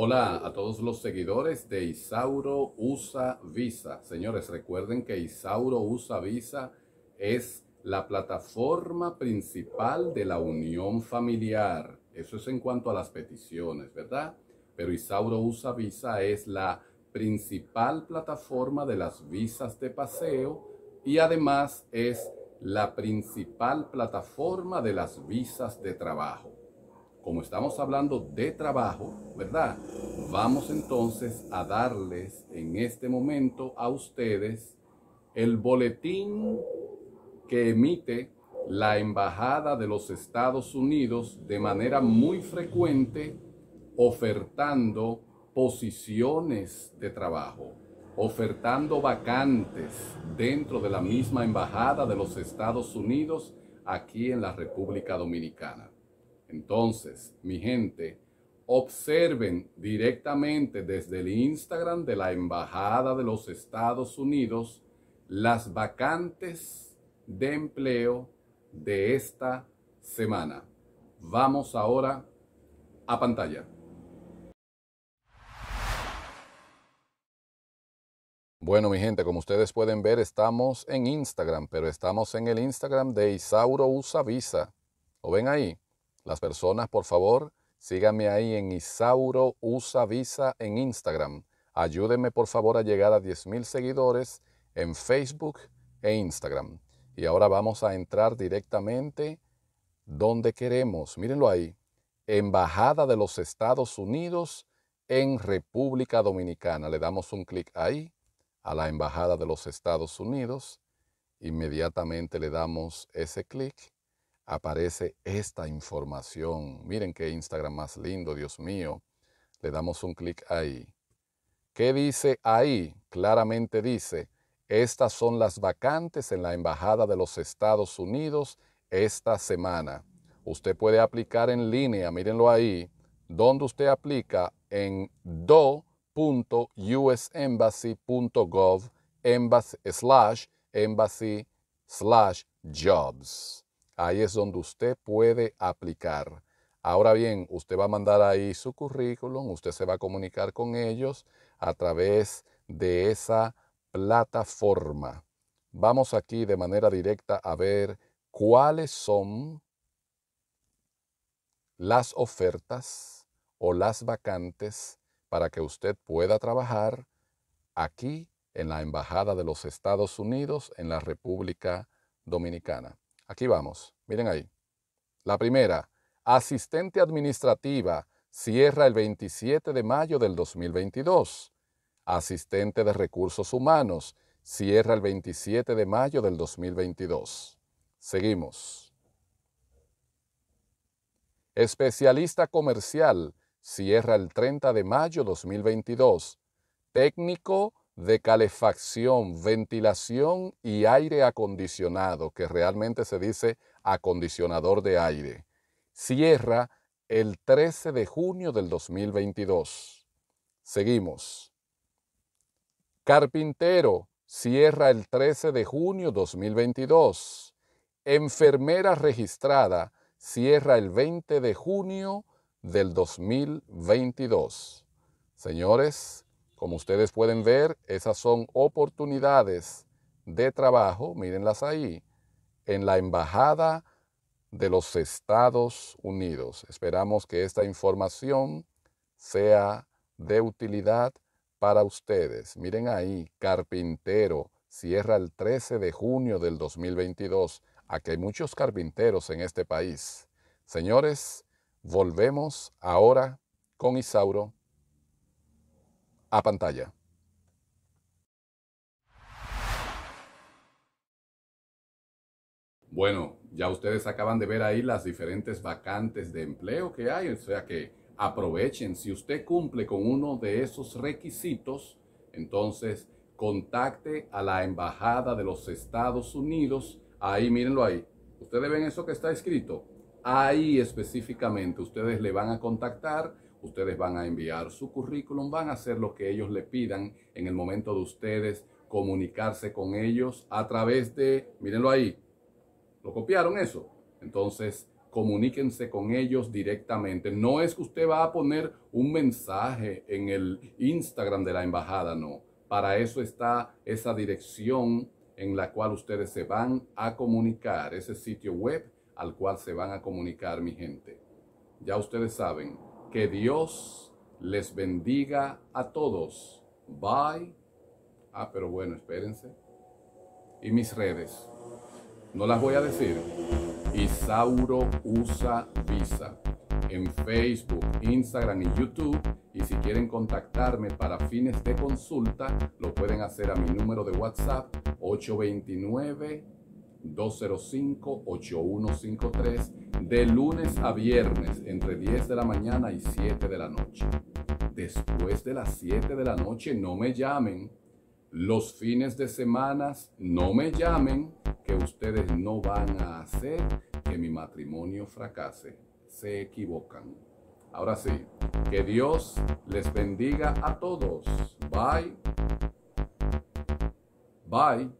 Hola a todos los seguidores de Isauro Usa Visa. Señores, recuerden que Isauro Usa Visa es la plataforma principal de la unión familiar. Eso es en cuanto a las peticiones, ¿verdad? Pero Isauro Usa Visa es la principal plataforma de las visas de paseo y además es la principal plataforma de las visas de trabajo como estamos hablando de trabajo, ¿verdad? Vamos entonces a darles en este momento a ustedes el boletín que emite la Embajada de los Estados Unidos de manera muy frecuente ofertando posiciones de trabajo, ofertando vacantes dentro de la misma Embajada de los Estados Unidos aquí en la República Dominicana. Entonces, mi gente, observen directamente desde el Instagram de la Embajada de los Estados Unidos las vacantes de empleo de esta semana. Vamos ahora a pantalla. Bueno, mi gente, como ustedes pueden ver, estamos en Instagram, pero estamos en el Instagram de Isauro Usavisa. ¿Lo ven ahí? Las personas, por favor, síganme ahí en Isauro Usa Visa en Instagram. Ayúdenme, por favor, a llegar a 10.000 seguidores en Facebook e Instagram. Y ahora vamos a entrar directamente donde queremos. Mírenlo ahí. Embajada de los Estados Unidos en República Dominicana. Le damos un clic ahí a la Embajada de los Estados Unidos. Inmediatamente le damos ese clic aparece esta información. Miren qué Instagram más lindo, Dios mío. Le damos un clic ahí. ¿Qué dice ahí? Claramente dice, estas son las vacantes en la Embajada de los Estados Unidos esta semana. Usted puede aplicar en línea, mírenlo ahí, donde usted aplica en do.usembassy.gov slash embassy slash jobs. Ahí es donde usted puede aplicar. Ahora bien, usted va a mandar ahí su currículum, usted se va a comunicar con ellos a través de esa plataforma. Vamos aquí de manera directa a ver cuáles son las ofertas o las vacantes para que usted pueda trabajar aquí en la Embajada de los Estados Unidos en la República Dominicana. Aquí vamos, miren ahí. La primera, asistente administrativa, cierra el 27 de mayo del 2022. Asistente de recursos humanos, cierra el 27 de mayo del 2022. Seguimos. Especialista comercial, cierra el 30 de mayo 2022. Técnico de calefacción, ventilación y aire acondicionado, que realmente se dice acondicionador de aire, cierra el 13 de junio del 2022. Seguimos. Carpintero, cierra el 13 de junio 2022. Enfermera registrada, cierra el 20 de junio del 2022. Señores, como ustedes pueden ver, esas son oportunidades de trabajo, mírenlas ahí, en la Embajada de los Estados Unidos. Esperamos que esta información sea de utilidad para ustedes. Miren ahí, carpintero, cierra el 13 de junio del 2022. Aquí hay muchos carpinteros en este país. Señores, volvemos ahora con Isauro a pantalla. Bueno, ya ustedes acaban de ver ahí las diferentes vacantes de empleo que hay, o sea que aprovechen, si usted cumple con uno de esos requisitos, entonces contacte a la Embajada de los Estados Unidos, ahí mírenlo ahí, ustedes ven eso que está escrito, ahí específicamente ustedes le van a contactar ustedes van a enviar su currículum, van a hacer lo que ellos le pidan en el momento de ustedes comunicarse con ellos a través de, mírenlo ahí, ¿lo copiaron eso? Entonces, comuníquense con ellos directamente. No es que usted va a poner un mensaje en el Instagram de la embajada, no. Para eso está esa dirección en la cual ustedes se van a comunicar, ese sitio web al cual se van a comunicar mi gente. Ya ustedes saben, que Dios les bendiga a todos. Bye. Ah, pero bueno, espérense. Y mis redes. No las voy a decir. Isauro Usa Visa. En Facebook, Instagram y YouTube. Y si quieren contactarme para fines de consulta, lo pueden hacer a mi número de WhatsApp 829 205-8153 de lunes a viernes entre 10 de la mañana y 7 de la noche. Después de las 7 de la noche no me llamen. Los fines de semana no me llamen que ustedes no van a hacer que mi matrimonio fracase. Se equivocan. Ahora sí, que Dios les bendiga a todos. Bye. Bye.